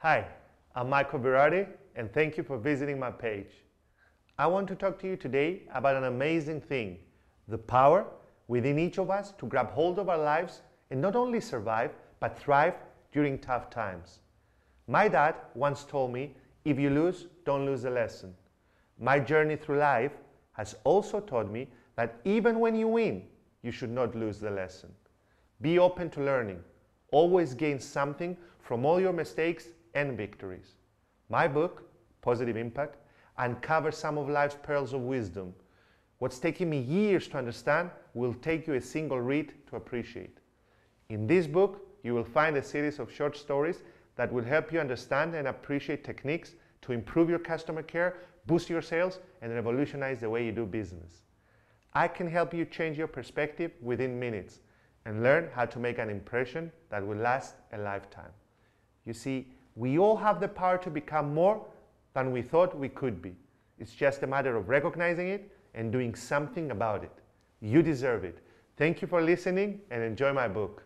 Hi, I'm Michael Berardi and thank you for visiting my page. I want to talk to you today about an amazing thing, the power within each of us to grab hold of our lives and not only survive, but thrive during tough times. My dad once told me, if you lose, don't lose the lesson. My journey through life has also taught me that even when you win, you should not lose the lesson. Be open to learning. Always gain something from all your mistakes and victories. My book, Positive Impact, uncovers some of life's pearls of wisdom. What's taken me years to understand will take you a single read to appreciate. In this book, you will find a series of short stories that will help you understand and appreciate techniques to improve your customer care, boost your sales, and revolutionize the way you do business. I can help you change your perspective within minutes and learn how to make an impression that will last a lifetime. You see, we all have the power to become more than we thought we could be. It's just a matter of recognizing it and doing something about it. You deserve it. Thank you for listening and enjoy my book.